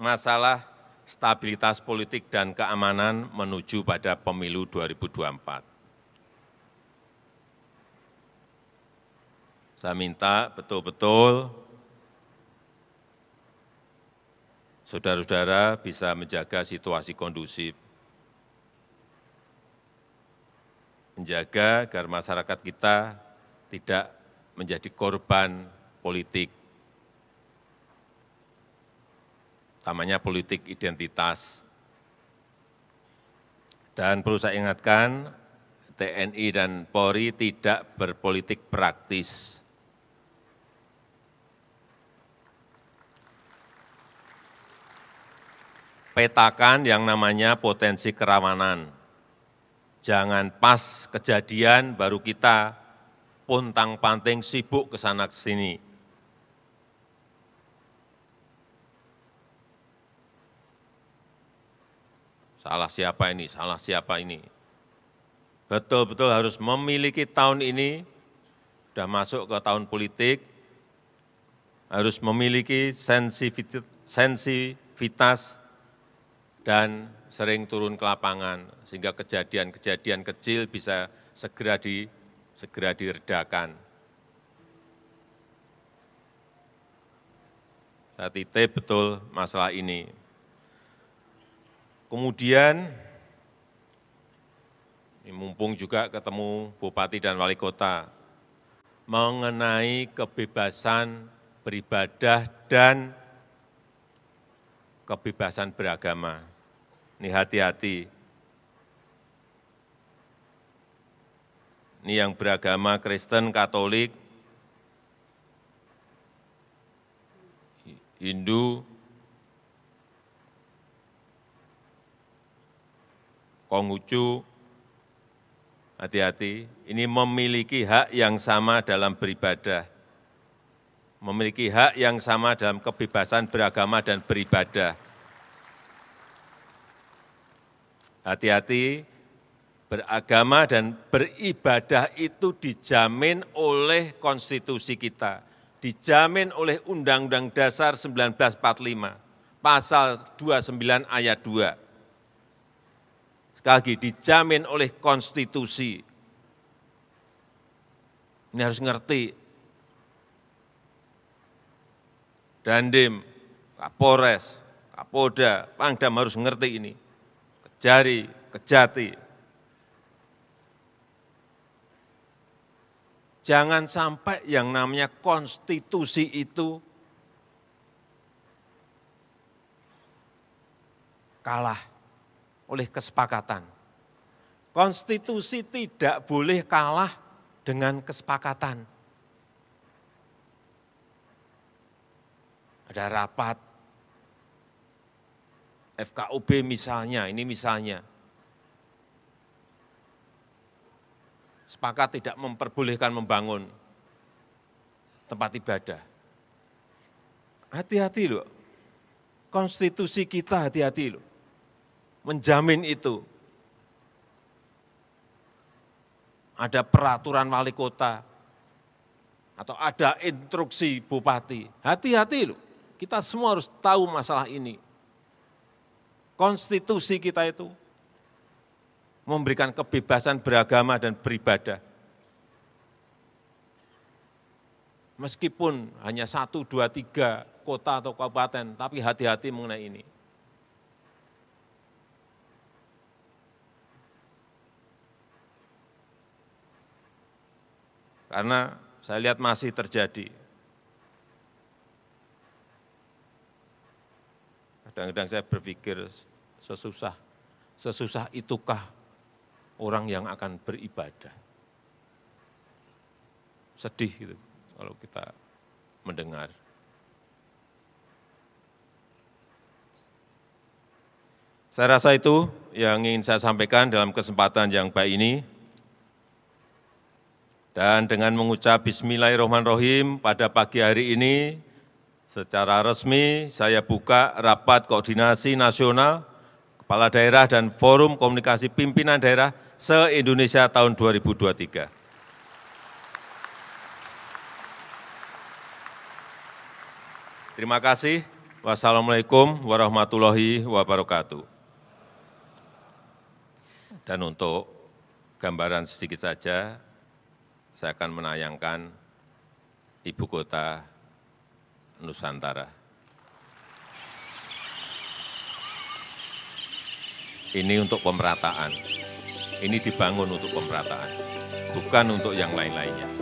masalah stabilitas politik dan keamanan menuju pada pemilu 2024. Saya minta betul-betul saudara-saudara bisa menjaga situasi kondusif, menjaga agar masyarakat kita tidak menjadi korban politik utamanya politik identitas. Dan perlu saya ingatkan, TNI dan Polri tidak berpolitik praktis. Petakan yang namanya potensi kerawanan. Jangan pas kejadian baru kita puntang panting sibuk ke sana ke sini salah siapa ini, salah siapa ini. Betul-betul harus memiliki tahun ini, sudah masuk ke tahun politik, harus memiliki sensitivitas dan sering turun ke lapangan, sehingga kejadian-kejadian kecil bisa segera di segera diredakan. Saya titip betul masalah ini. Kemudian, ini mumpung juga ketemu Bupati dan Wali Kota, mengenai kebebasan beribadah dan kebebasan beragama. Ini hati-hati. Ini yang beragama Kristen, Katolik, Hindu, Konghucu, hati-hati, ini memiliki hak yang sama dalam beribadah, memiliki hak yang sama dalam kebebasan beragama dan beribadah. Hati-hati, beragama dan beribadah itu dijamin oleh konstitusi kita, dijamin oleh Undang-Undang Dasar 1945, pasal 29 ayat 2. Sekali lagi, dijamin oleh konstitusi. Ini harus ngerti. Dandim, Kapolres, Kapolda, Pangdam harus ngerti ini. Kejari, kejati. Jangan sampai yang namanya konstitusi itu kalah oleh kesepakatan. Konstitusi tidak boleh kalah dengan kesepakatan. Ada rapat FKUB misalnya, ini misalnya. Sepakat tidak memperbolehkan membangun tempat ibadah. Hati-hati loh, konstitusi kita hati-hati loh menjamin itu. Ada peraturan wali kota, atau ada instruksi bupati. Hati-hati loh, kita semua harus tahu masalah ini. Konstitusi kita itu memberikan kebebasan beragama dan beribadah. Meskipun hanya satu, dua, tiga kota atau kabupaten, tapi hati-hati mengenai ini. karena saya lihat masih terjadi. Kadang-kadang saya berpikir sesusah, sesusah itukah orang yang akan beribadah. Sedih gitu kalau kita mendengar. Saya rasa itu yang ingin saya sampaikan dalam kesempatan yang baik ini. Dan dengan mengucap bismillahirrahmanirrahim pada pagi hari ini, secara resmi saya buka rapat koordinasi nasional Kepala Daerah dan Forum Komunikasi Pimpinan Daerah se-Indonesia tahun 2023. Terima kasih. Wassalamualaikum warahmatullahi wabarakatuh. Dan untuk gambaran sedikit saja, saya akan menayangkan ibu kota Nusantara. Ini untuk pemerataan. Ini dibangun untuk pemerataan, bukan untuk yang lain-lainnya.